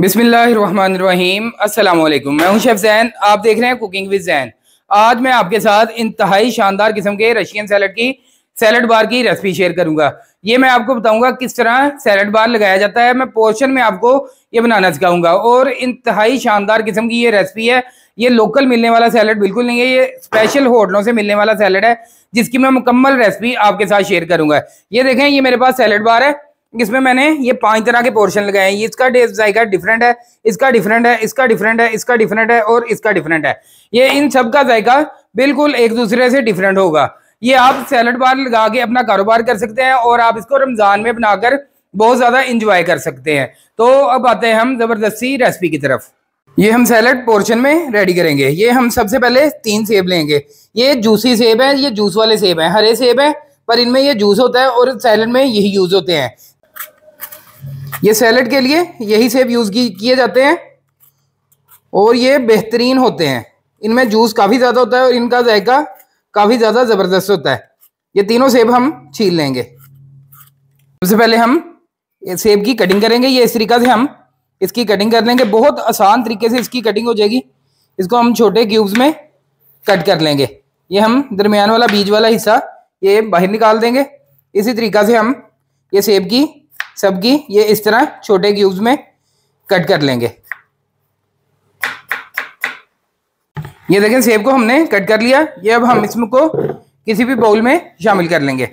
बिसमीम असलकुम मैं हूं शेफ़ जैन आप देख रहे हैं कुकिंग विद जैन आज मैं आपके साथ इंतहाई शानदार किस्म के रशियन सैलड की सैलड बार की रेसिपी शेयर करूंगा ये मैं आपको बताऊंगा किस तरह सैलड बार लगाया जाता है मैं पोर्शन में आपको ये बनाना सिखाऊंगा और इंतहाई शानदार किस्म की ये रेसिपी है ये लोकल मिलने वाला सैलड बिल्कुल नहीं है ये स्पेशल होटलों से मिलने वाला सैलड है जिसकी मैं मुकम्मल रेसिपी आपके साथ शेयर करूंगा ये देखें ये मेरे पास सैलड बार है इसमें मैंने ये पांच तरह के पोर्शन लगाए ये इसका जायका डिफरेंट है इसका डिफरेंट है इसका डिफरेंट है इसका डिफरेंट है और इसका डिफरेंट है ये इन सब का जायका बिल्कुल एक दूसरे से डिफरेंट होगा ये आप सैलड बार लगा के अपना कारोबार कर सकते हैं और आप इसको रमज़ान में बनाकर बहुत ज़्यादा इंजॉय कर सकते हैं तो अब आते हैं हम ज़बरदस्ती रेसिपी की तरफ ये हम सैलड पोर्शन में रेडी करेंगे ये हम सबसे पहले तीन सेब लेंगे ये जूसी सेब है ये जूस वाले सेब है हरे सेब है पर इनमें ये जूस होता है और सैलड में यही यूज़ होते हैं ये सैलड के लिए यही सेब यूज़ किए जाते हैं और ये बेहतरीन होते हैं इनमें जूस काफ़ी ज़्यादा होता है और इनका जायका काफ़ी ज़्यादा ज़बरदस्त होता है ये तीनों सेब हम छील लेंगे सबसे पहले हम सेब की कटिंग करेंगे ये इस तरीक़े से हम इसकी कटिंग कर लेंगे बहुत आसान तरीके से इसकी कटिंग हो जाएगी इसको हम छोटे क्यूब्स में कट कर लेंगे ये हम दरमियान वाला बीज वाला हिस्सा ये बाहर निकाल देंगे इसी तरीका से हम ये सेब की सबकी ये इस तरह छोटे क्यूब्स में कट कर लेंगे ये देखें सेब को हमने कट कर लिया ये अब हम इसको किसी भी बाउल में शामिल कर लेंगे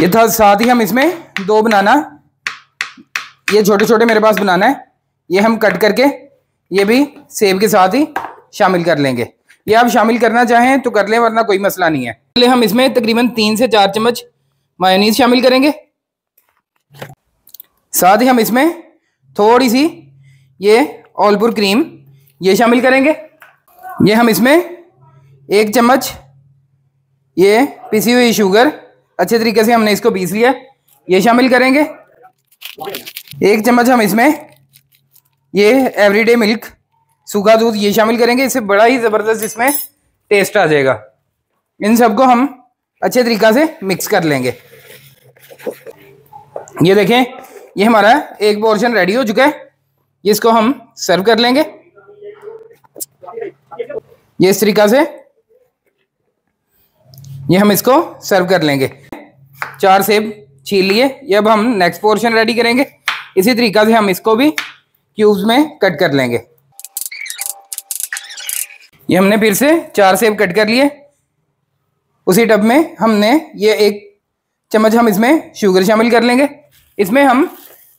ये था साथ ही हम इसमें दो बनाना ये छोटे छोटे मेरे पास बनाना है ये हम कट करके ये भी सेब के साथ ही शामिल कर लेंगे ये आप शामिल करना चाहें तो कर लें वरना कोई मसला नहीं है पहले हम इसमें तकरीबन तीन से चार चम्मच मायोनीज शामिल करेंगे साथ ही हम इसमें थोड़ी सी ये ऑलपुर क्रीम ये शामिल करेंगे ये हम इसमें एक चम्मच ये पिसी हुई शुगर अच्छे तरीके से हमने इसको पीस लिया ये शामिल करेंगे एक चम्मच हम इसमें ये एवरीडे मिल्क सूखा दूध ये शामिल करेंगे इससे बड़ा ही ज़बरदस्त इसमें टेस्ट आ जाएगा इन सबको हम अच्छे तरीक़ा से मिक्स कर लेंगे ये देखें ये हमारा एक पोर्शन रेडी हो चुका है ये इसको हम सर्व कर लेंगे ये इस तरीका से ये हम इसको सर्व कर लेंगे चार सेब छील लिए ये अब हम नेक्स्ट पोर्शन रेडी करेंगे इसी तरीका से हम इसको भी क्यूब्स में कट कर लेंगे ये हमने फिर से चार सेब कट कर लिए उसी टब में हमने ये एक चम्मच हम इसमें शुगर शामिल कर लेंगे इसमें हम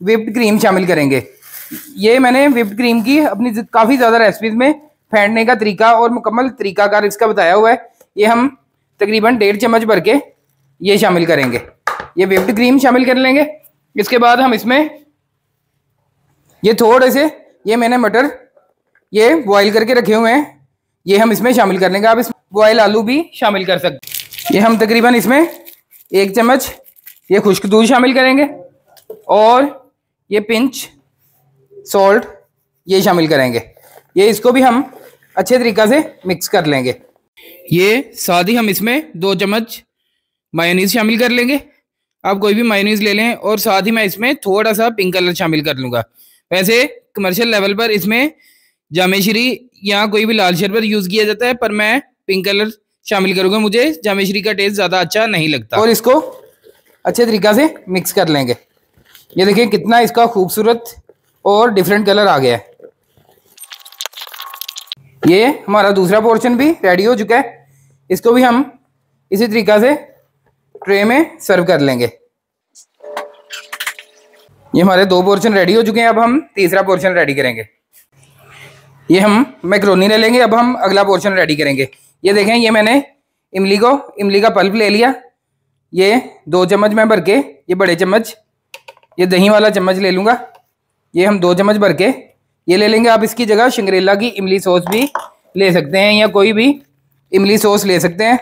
विप्ड क्रीम शामिल करेंगे ये मैंने विप्ड क्रीम की अपनी काफ़ी ज़्यादा रेसिपीज में फेंटने का तरीका और मुकम्मल तरीकाकार इसका बताया हुआ है ये हम तकरीबन डेढ़ चम्मच भर के ये शामिल करेंगे ये विप्ड क्रीम शामिल कर लेंगे इसके बाद हम इसमें ये थोड़े से ये मैंने मटर ये बॉयल करके रखे हुए हैं ये हम इसमें शामिल कर लेंगे आप इस बॉयल आलू भी शामिल कर सकते ये हम तकरीबन इसमें एक चम्मच ये खुश्क दूध शामिल करेंगे और ये पिंच सॉल्ट ये शामिल करेंगे ये इसको भी हम अच्छे तरीका से मिक्स कर लेंगे ये साथ ही हम इसमें दो चम्मच मायोनीज शामिल कर लेंगे आप कोई भी मायोनीज ले लें और साथ ही मैं इसमें थोड़ा सा पिंक कलर शामिल कर लूँगा वैसे कमर्शियल लेवल पर इसमें जामेश्री या कोई भी लाल शरबत यूज़ किया जाता है पर मैं पिंक कलर शामिल करूँगा मुझे जामेश्री का टेस्ट ज़्यादा अच्छा नहीं लगता और इसको अच्छे तरीका से मिक्स कर लेंगे ये देखिए कितना इसका खूबसूरत और डिफरेंट कलर आ गया है ये हमारा दूसरा पोर्शन भी रेडी हो चुका है इसको भी हम इसी तरीका से ट्रे में सर्व कर लेंगे ये हमारे दो पोर्शन रेडी हो चुके हैं अब हम तीसरा पोर्शन रेडी करेंगे ये हम मैक्रोनी ले लेंगे अब हम अगला पोर्शन रेडी करेंगे ये देखें ये मैंने इमली को इमली का पल्प ले लिया ये दो चम्मच में भर के ये बड़े चम्मच ये दही वाला चम्मच ले लूँगा ये हम दो चम्मच भर के ये ले लेंगे आप इसकी जगह शंगरेला की इमली सॉस भी ले सकते हैं या कोई भी इमली सॉस ले सकते हैं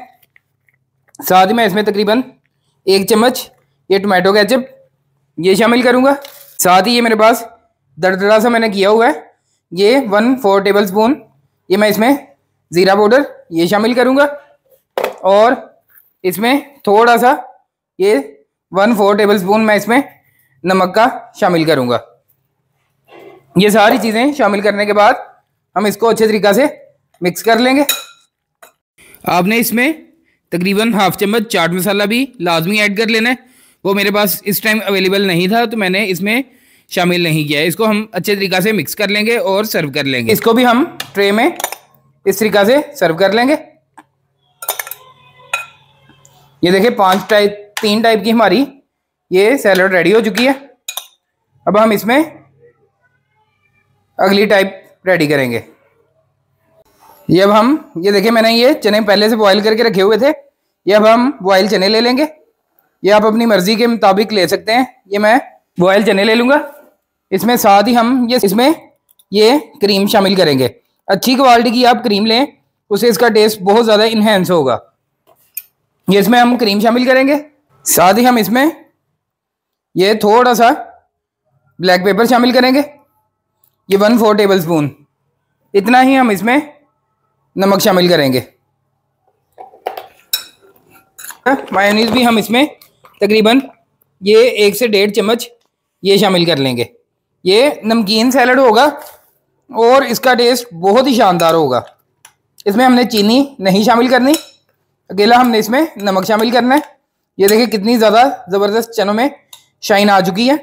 साथ में इसमें तकरीबन एक चम्मच ये टोमेटो केचप ये शामिल करूँगा साथ ही ये मेरे पास दड़दड़ा सा मैंने किया हुआ है ये वन फोर टेबल स्पून ये मैं इसमें ज़ीरा पाउडर ये शामिल करूँगा और इसमें थोड़ा सा ये वन फोर टेबल स्पून मैं इसमें नमक का शामिल करूंगा ये सारी चीज़ें शामिल करने के बाद हम इसको अच्छे तरीक़ा से मिक्स कर लेंगे आपने इसमें तकरीबन हाफ चम्मच चाट मसाला भी लाजमी ऐड कर लेना है वो मेरे पास इस टाइम अवेलेबल नहीं था तो मैंने इसमें शामिल नहीं किया है इसको हम अच्छे तरीक़ा से मिक्स कर लेंगे और सर्व कर लेंगे इसको भी हम ट्रे में इस तरीक़ा से सर्व कर लेंगे ये देखिए पांच टाइप तीन टाइप की हमारी ये सैलड रेडी हो चुकी है अब हम इसमें अगली टाइप रेडी करेंगे ये अब हम ये देखिए मैंने ये चने पहले से बॉईल करके रखे हुए थे ये अब हम बॉईल चने ले लेंगे ये आप अपनी मर्जी के मुताबिक ले सकते हैं ये मैं बॉईल चने ले लूँगा इसमें साथ ही हम ये इसमें ये क्रीम शामिल करेंगे अच्छी क्वालिटी की आप क्रीम लें उससे इसका टेस्ट बहुत ज़्यादा इन्हेंस होगा ये इसमें हम क्रीम शामिल करेंगे साथ ही हम इसमें ये थोड़ा सा ब्लैक पेपर शामिल करेंगे ये वन फोर टेबल स्पून इतना ही हम इसमें नमक शामिल करेंगे मायोनीज भी हम इसमें तकरीबन ये एक से डेढ़ चम्मच ये शामिल कर लेंगे ये नमकीन सैलड होगा और इसका टेस्ट बहुत ही शानदार होगा इसमें हमने चीनी नहीं शामिल करनी अकेला हमने इसमें नमक शामिल करना है ये देखिए कितनी ज़्यादा ज़बरदस्त चनों में शाइन आ चुकी है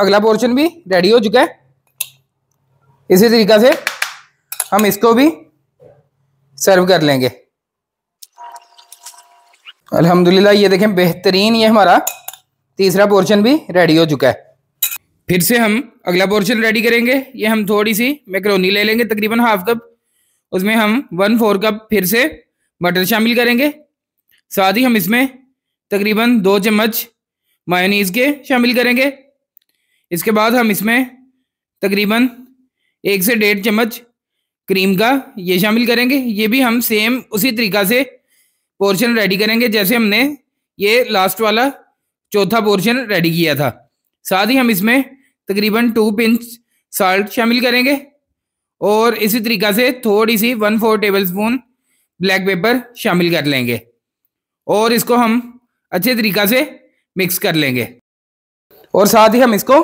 अगला पोर्शन भी रेडी हो चुका है इसी तरीका से हम इसको भी सर्व कर लेंगे अल्हम्दुलिल्लाह ये देखें बेहतरीन ये हमारा तीसरा पोर्शन भी रेडी हो चुका है फिर से हम अगला पोर्शन रेडी करेंगे ये हम थोड़ी सी मैक्रोनी ले लेंगे तकरीबन हाफ कप उसमें हम वन फोर कप फिर से बटर शामिल करेंगे साथ ही हम इसमें तकरीबन दो चम्मच मायोनीज के शामिल करेंगे इसके बाद हम इसमें तकरीबन एक से डेढ़ चम्मच क्रीम का ये शामिल करेंगे ये भी हम सेम उसी तरीका से पोर्शन रेडी करेंगे जैसे हमने ये लास्ट वाला चौथा पोर्शन रेडी किया था साथ ही हम इसमें तकरीबन टू पिंच साल्ट शामिल करेंगे और इसी तरीका से थोड़ी सी one four tablespoon black pepper शामिल कर लेंगे और इसको हम अच्छे तरीका से मिक्स कर लेंगे और साथ ही हम इसको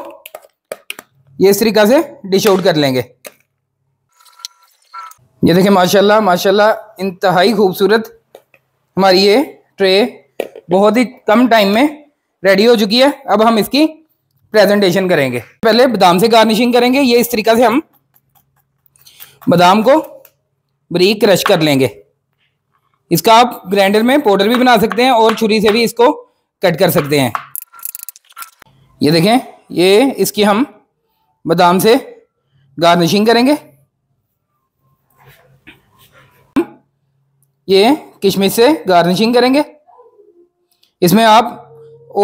ये इस तरीका से डिश आउट कर लेंगे ये देखें माशाल्लाह माशाल्लाह इंतहाई खूबसूरत हमारी ये ट्रे बहुत ही कम टाइम में रेडी हो चुकी है अब हम इसकी प्रेजेंटेशन करेंगे पहले बादाम से गार्निशिंग करेंगे ये इस तरीका से हम बादाम को बरीक क्रश कर लेंगे इसका आप ग्राइंडर में पाउडर भी बना सकते हैं और छुरी से भी इसको कट कर सकते हैं ये देखें ये इसकी हम बादाम से गार्निशिंग करेंगे ये किशमिश से गार्निशिंग करेंगे इसमें आप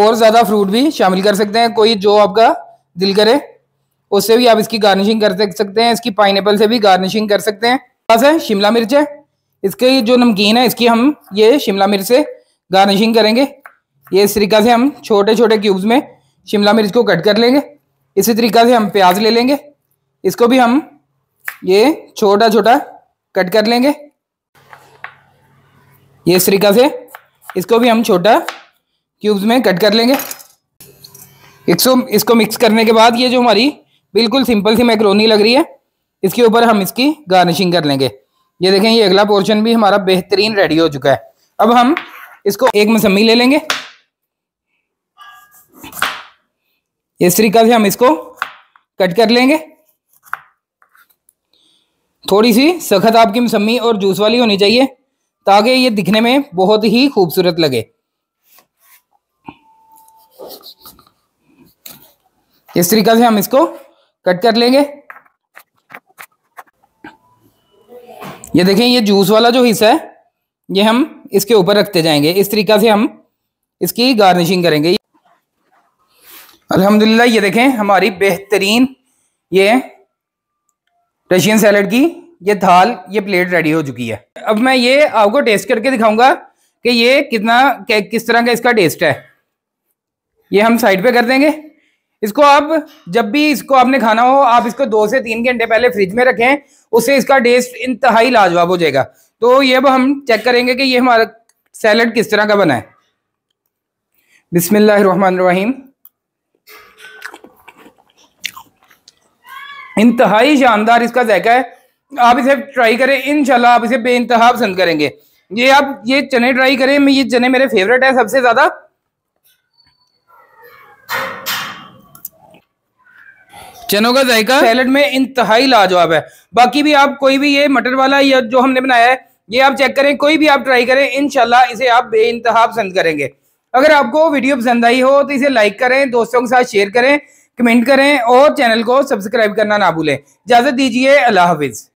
और ज़्यादा फ्रूट भी शामिल कर सकते हैं कोई जो आपका दिल करे उससे भी आप इसकी गार्निशिंग कर सकते हैं इसकी पाइन से भी गार्निशिंग कर सकते हैं पास है शिमला मिर्च है इसके जो नमकीन है इसकी हम ये शिमला मिर्च से गार्निशिंग करेंगे ये इस तरीका से हम छोटे छोटे क्यूब्स में शिमला मिर्च को कट कर लेंगे इसी तरीका से हम प्याज ले लेंगे इसको भी हम ये छोटा छोटा कट कर लेंगे ये इस तरीका से इसको भी हम छोटा क्यूब्स में कट कर लेंगे इसको इसको मिक्स करने के बाद ये जो हमारी बिल्कुल सिंपल सी मैक्रोनी लग रही है इसके ऊपर हम इसकी गार्निशिंग कर लेंगे ये देखें ये अगला पोर्शन भी हमारा बेहतरीन रेडी हो चुका है अब हम इसको एक मौसमी ले लेंगे इस तरीका से हम इसको कट कर लेंगे थोड़ी सी सख्त आपकी मसमी और जूस वाली होनी चाहिए ताकि ये दिखने में बहुत ही खूबसूरत लगे इस तरीका से हम इसको कट कर लेंगे ये देखें ये जूस वाला जो हिस्सा है ये हम इसके ऊपर रखते जाएंगे इस तरीका से हम इसकी गार्निशिंग करेंगे अल्हम्दुलिल्लाह ये देखें हमारी बेहतरीन ये रशियन सैलड की ये थाल ये प्लेट रेडी हो चुकी है अब मैं ये आपको टेस्ट करके दिखाऊंगा कि ये कितना किस तरह का इसका टेस्ट है ये हम साइड पे कर देंगे इसको आप जब भी इसको आपने खाना हो आप इसको दो से तीन घंटे पहले फ्रिज में रखें उससे इसका टेस्ट इंतहाई लाजवाब हो जाएगा तो ये अब हम चेक करेंगे कि ये हमारा सैलड किस तरह का बना है बिसमीम इंतहाई शानदार इसका जायका है आप इसे ट्राई करें इनशाला आप इसे बे इंतहा पसंद करेंगे ये आप ये चने ट्राई करें ये चने मेरे फेवरेट है सबसे ज्यादा चनों का जायका सैलड में इंतहाई लाजवाब है बाकी भी आप कोई भी ये मटर वाला या जो हमने बनाया है ये आप चेक करें कोई भी आप ट्राई करें इनशाला इसे आप बे इंतहा पसंद करेंगे अगर आपको वीडियो पसंद आई हो तो इसे लाइक करें दोस्तों के साथ शेयर करें कमेंट करें और चैनल को सब्सक्राइब करना ना भूलें इजाज़त दीजिए अल्लाह हाफिज़